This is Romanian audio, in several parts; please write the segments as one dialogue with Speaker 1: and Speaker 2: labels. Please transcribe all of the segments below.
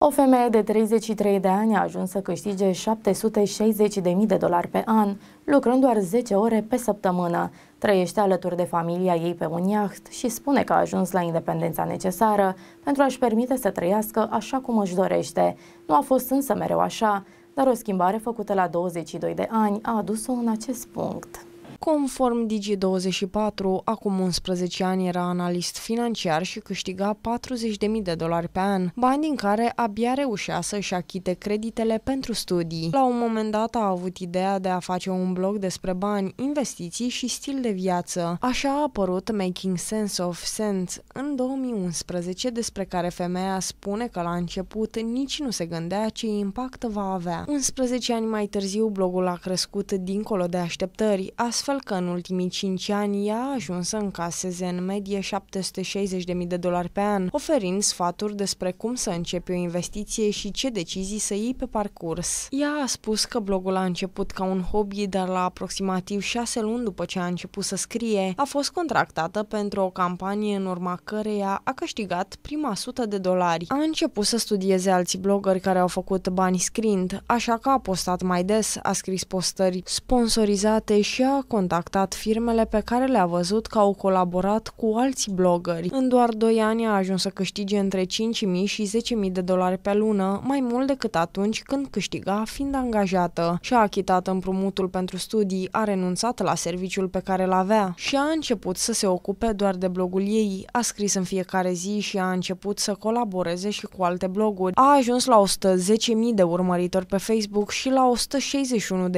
Speaker 1: O femeie de 33 de ani a ajuns să câștige 760.000 de dolari pe an, lucrând doar 10 ore pe săptămână. Trăiește alături de familia ei pe un iaht și spune că a ajuns la independența necesară pentru a-și permite să trăiască așa cum își dorește. Nu a fost însă mereu așa, dar o schimbare făcută la 22 de ani a adus-o în acest punct.
Speaker 2: Conform
Speaker 1: Digi24,
Speaker 2: acum 11 ani era analist financiar și câștiga 40.000 de dolari pe an, bani din care abia reușea să-și achite creditele pentru studii. La un moment dat a avut ideea de a face un blog despre bani, investiții și stil de viață. Așa a apărut Making Sense of Sense în 2011, despre care femeia spune că la început nici nu se gândea ce impact va avea. 11 ani mai târziu, blogul a crescut dincolo de așteptări, astfel astfel că în ultimii 5 ani ea a ajuns să încaseze în medie 760.000 de dolari pe an, oferind sfaturi despre cum să începi o investiție și ce decizii să iei pe parcurs. Ea a spus că blogul a început ca un hobby, dar la aproximativ 6 luni după ce a început să scrie, a fost contractată pentru o campanie în urma căreia a câștigat prima sută de dolari. A început să studieze alții blogări care au făcut bani scrind, așa că a postat mai des, a scris postări sponsorizate și a contactat firmele pe care le-a văzut că au colaborat cu alți blogări. În doar 2 ani a ajuns să câștige între 5.000 și 10.000 de dolari pe lună, mai mult decât atunci când câștiga fiind angajată. Și-a achitat împrumutul pentru studii, a renunțat la serviciul pe care l avea și a început să se ocupe doar de blogul ei. A scris în fiecare zi și a început să colaboreze și cu alte bloguri. A ajuns la 110.000 de urmăritori pe Facebook și la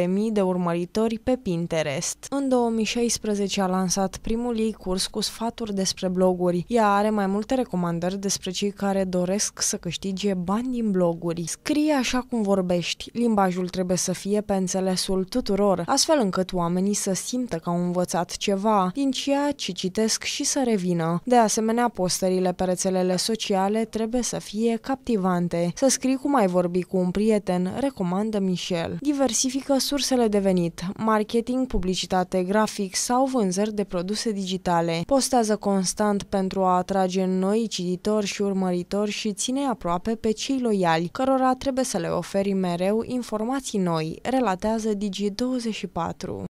Speaker 2: 161.000 de urmăritori pe Pinterest. În 2016 a lansat primul ei curs cu sfaturi despre bloguri. Ea are mai multe recomandări despre cei care doresc să câștige bani din bloguri. Scrie așa cum vorbești. Limbajul trebuie să fie pe înțelesul tuturor, astfel încât oamenii să simtă că au învățat ceva din ceea ce citesc și să revină. De asemenea, postările pe rețelele sociale trebuie să fie captivante. Să scrii cum ai vorbi cu un prieten, recomandă Michel. Diversifică sursele de venit, marketing, publicitate publicitate, grafic sau vânzări de produse digitale. Postează constant pentru a atrage noi cititori și urmăritori și ține aproape pe cei loiali, cărora trebuie să le oferi mereu informații noi, relatează Digi24.